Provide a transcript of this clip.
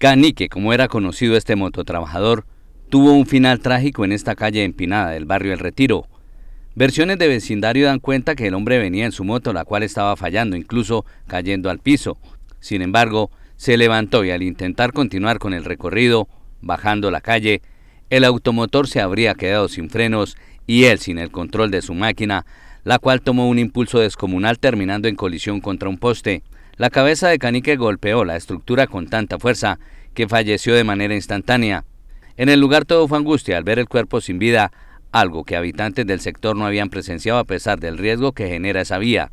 Canique, como era conocido este mototrabajador, tuvo un final trágico en esta calle empinada del barrio El Retiro. Versiones de vecindario dan cuenta que el hombre venía en su moto, la cual estaba fallando, incluso cayendo al piso. Sin embargo, se levantó y al intentar continuar con el recorrido, bajando la calle, el automotor se habría quedado sin frenos y él sin el control de su máquina, la cual tomó un impulso descomunal terminando en colisión contra un poste. La cabeza de Canique golpeó la estructura con tanta fuerza que falleció de manera instantánea. En el lugar todo fue angustia al ver el cuerpo sin vida, algo que habitantes del sector no habían presenciado a pesar del riesgo que genera esa vía.